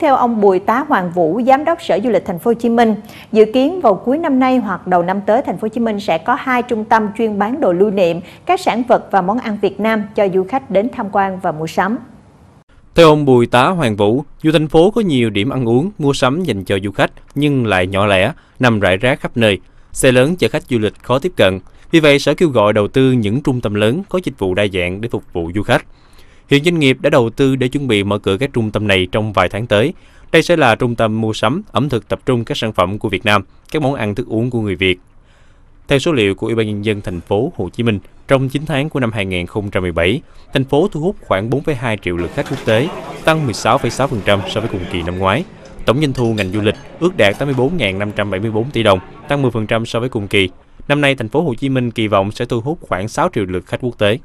Theo ông Bùi Tá Hoàng Vũ, Giám đốc Sở Du lịch Thành phố Hồ Chí Minh, dự kiến vào cuối năm nay hoặc đầu năm tới, Thành phố Hồ Chí Minh sẽ có hai trung tâm chuyên bán đồ lưu niệm, các sản vật và món ăn Việt Nam cho du khách đến tham quan và mua sắm. Theo ông Bùi Tá Hoàng Vũ, dù thành phố có nhiều điểm ăn uống, mua sắm dành cho du khách nhưng lại nhỏ lẻ, nằm rải rác khắp nơi, xe lớn chở khách du lịch khó tiếp cận. Vì vậy, Sở kêu gọi đầu tư những trung tâm lớn có dịch vụ đa dạng để phục vụ du khách. Hiện doanh nghiệp đã đầu tư để chuẩn bị mở cửa các trung tâm này trong vài tháng tới. Đây sẽ là trung tâm mua sắm, ẩm thực tập trung các sản phẩm của Việt Nam, các món ăn thức uống của người Việt. Theo số liệu của Ủy ban nhân dân thành phố Hồ Chí Minh, trong 9 tháng của năm 2017, thành phố thu hút khoảng 4,2 triệu lượt khách quốc tế, tăng 16,6% so với cùng kỳ năm ngoái. Tổng doanh thu ngành du lịch ước đạt 84.574 tỷ đồng, tăng 10% so với cùng kỳ. Năm nay, thành phố Hồ Chí Minh kỳ vọng sẽ thu hút khoảng 6 triệu lượt khách quốc tế.